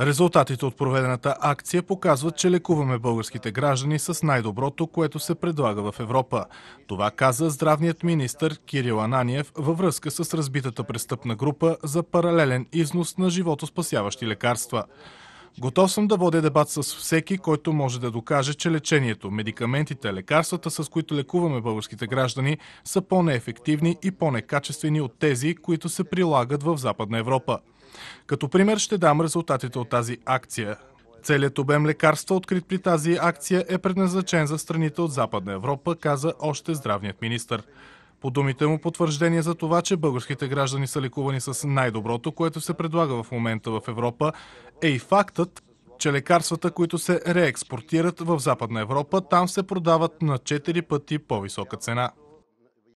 Резултатите от проведената акция показват, че лекуваме българските граждани с най-доброто, което се предлага в Европа. Това каза здравният министр Кирил Ананиев във връзка с разбитата престъпна група за паралелен износ на животоспасяващи лекарства. Готов съм да водя дебат с всеки, който може да докаже, че лечението, медикаментите, лекарствата, с които лекуваме българските граждани, са по-неефективни и по-некачествени от тези, които се прилагат в Западна Европа. Като пример ще дам резултатите от тази акция. Целият обем лекарства, открит при тази акция, е предназначен за страните от Западна Европа, каза още здравният министр. По думите му потвърждение за това, че българските граждани са лекувани с най-доброто, което се предлага в момента в Европа, е и фактът, че лекарствата, които се реекспортират в Западна Европа, там се продават на 4 пъти по-висока цена.